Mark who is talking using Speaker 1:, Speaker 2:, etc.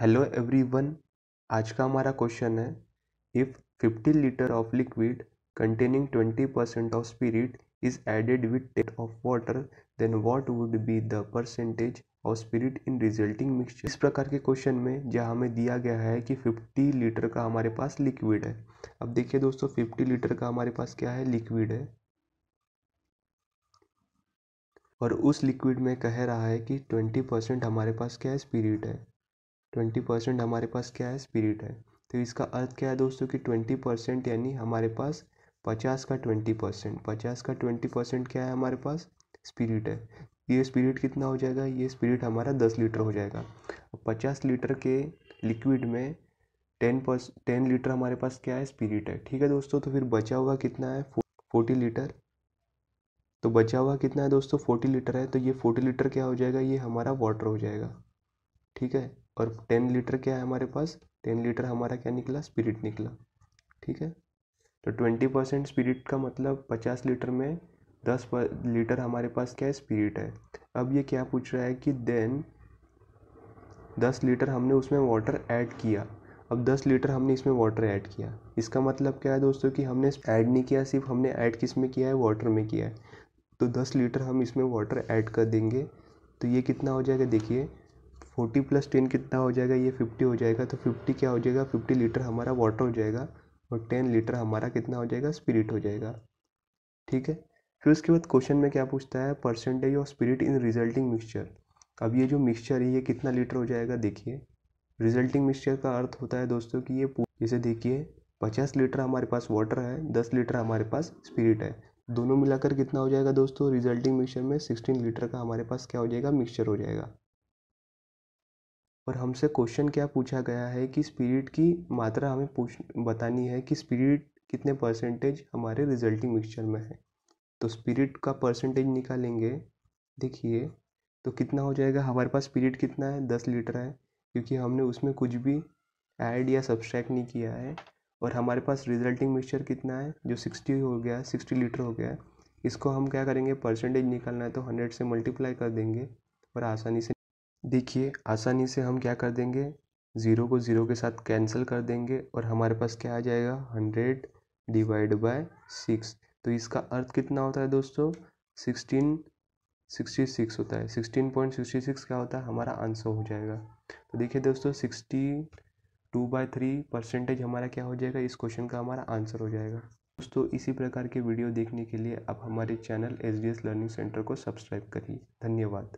Speaker 1: hello everyone आज का हमारा क्वेश्चन है if 50 litre of liquid containing 20 percent of spirit is added with टेट of water then what would be the percentage of spirit in resulting mixture इस प्रकार के question में जहाँ हमें दिया गया है कि 50 लीटर का हमारे पास लिक्विड है अब देखिए दोस्तों 50 लीटर का हमारे पास क्या है लिक्विड है और उस लिक्विड में कह रहा है कि 20 परसेंट हमारे पास क्या है स्पिरिट है ट्वेंटी परसेंट हमारे पास क्या है स्पिरिट है तो इसका अर्थ क्या है दोस्तों कि ट्वेंटी परसेंट यानी हमारे पास पचास का ट्वेंटी परसेंट पचास का ट्वेंटी परसेंट क्या है हमारे पास स्पिरिट है ये स्पिरिट कितना हो जाएगा ये स्पिरिट हमारा दस लीटर हो जाएगा पचास लीटर के लिक्विड में टेन परस टेन लीटर हमारे पास क्या है स्पिरिट है ठीक है दोस्तों तो फिर बचा हुआ कितना है फोर्टी लीटर तो बचा हुआ कितना है दोस्तों फोर्टी लीटर है तो ये फोर्टी लीटर क्या हो जाएगा ये हमारा वाटर हो जाएगा ठीक है और टेन लीटर क्या है हमारे पास टेन लीटर हमारा क्या निकला स्पिरिट निकला ठीक है तो ट्वेंटी परसेंट स्पिरिट का मतलब पचास लीटर में दस लीटर हमारे पास क्या है स्पिरिट है अब ये क्या पूछ रहा है कि देन दस लीटर हमने उसमें वाटर ऐड किया अब दस लीटर हमने इसमें वाटर ऐड किया इसका मतलब क्या है दोस्तों कि हमने ऐड नहीं किया सिर्फ हमने ऐड किस में किया है वाटर में किया है तो दस लीटर हम इसमें वाटर ऐड कर देंगे तो ये कितना हो जाएगा देखिए फोर्टी प्लस टेन कितना हो जाएगा ये फिफ्टी हो जाएगा तो फिफ्टी क्या हो जाएगा फिफ्टी लीटर हमारा वाटर हो जाएगा और टेन लीटर हमारा कितना हो जाएगा स्पिरिट हो जाएगा ठीक है फिर उसके बाद क्वेश्चन में क्या पूछता है percentage of spirit in resulting mixture अब ये जो मिक्सचर है ये कितना लीटर हो जाएगा देखिए रिजल्टिंग मिक्सचर का अर्थ होता है दोस्तों कि ये जैसे देखिए पचास लीटर हमारे पास वाटर है दस लीटर हमारे पास स्पिरिट है दोनों मिलाकर कितना हो जाएगा दोस्तों रिजल्टिंग मिक्सचर में सिक्सटीन लीटर का हमारे पास क्या हो जाएगा मिक्सचर हो जाएगा और हमसे क्वेश्चन क्या पूछा गया है कि स्पिरिट की मात्रा हमें पूछ बतानी है कि स्पिरिट कितने परसेंटेज हमारे रिजल्टिंग मिक्सचर में है तो स्पिरिट का परसेंटेज निकालेंगे देखिए तो कितना हो जाएगा हमारे पास स्पिरिट कितना है दस लीटर है क्योंकि हमने उसमें कुछ भी ऐड या सब्सट्रैक्ट नहीं किया है और हमारे पास रिजल्टिंग मिक्सचर कितना है जो सिक्सटी हो गया सिक्सटी लीटर हो गया है इसको हम क्या करेंगे परसेंटेज निकालना है तो हंड्रेड से मल्टीप्लाई कर देंगे और आसानी से देखिए आसानी से हम क्या कर देंगे ज़ीरो को ज़ीरो के साथ कैंसिल कर देंगे और हमारे पास क्या आ जाएगा हंड्रेड डिवाइड बाय सिक्स तो इसका अर्थ कितना होता है दोस्तों सिक्सटीन सिक्सटी सिक्स होता है सिक्सटीन पॉइंट सिक्सटी सिक्स क्या होता है हमारा आंसर हो जाएगा तो देखिए दोस्तों sixty two by three percentage हमारा क्या हो जाएगा इस क्वेश्चन का हमारा आंसर हो जाएगा दोस्तों इसी प्रकार के वीडियो देखने के लिए आप हमारे channel S D S learning centre को सब्सक्राइब करिए धन्यवाद